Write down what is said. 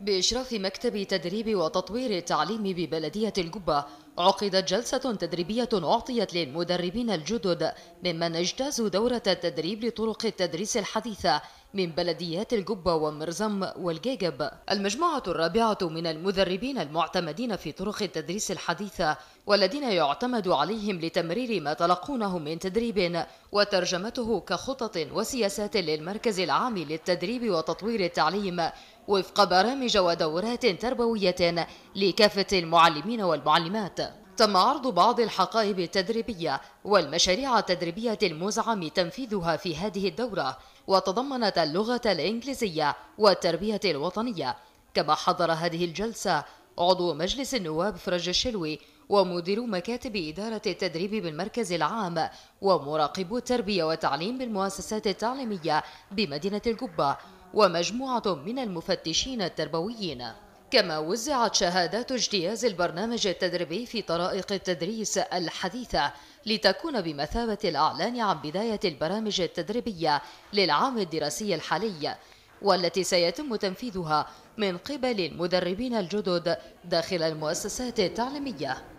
بإشراف مكتب تدريب وتطوير التعليم ببلدية القبة عقدت جلسة تدريبية أعطيت للمدربين الجدد ممن اجتازوا دورة التدريب لطرق التدريس الحديثة من بلديات الجبة ومرزم والجاجب المجموعة الرابعة من المدربين المعتمدين في طرق التدريس الحديثة والذين يعتمد عليهم لتمرير ما تلقونه من تدريب وترجمته كخطط وسياسات للمركز العام للتدريب وتطوير التعليم وفق برامج ودورات تربوية لكافة المعلمين والمعلمات تم عرض بعض الحقائب التدريبية والمشاريع التدريبية المزعم تنفيذها في هذه الدورة وتضمنت اللغة الإنجليزية والتربية الوطنية كما حضر هذه الجلسة عضو مجلس النواب فرج الشلوي ومدير مكاتب إدارة التدريب بالمركز العام ومراقبو التربية والتعليم بالمؤسسات التعليمية بمدينة القبة ومجموعة من المفتشين التربويين كما وزعت شهادات اجتياز البرنامج التدريبي في طرائق التدريس الحديثة لتكون بمثابة الأعلان عن بداية البرامج التدريبية للعام الدراسي الحالي والتي سيتم تنفيذها من قبل المدربين الجدد داخل المؤسسات التعليمية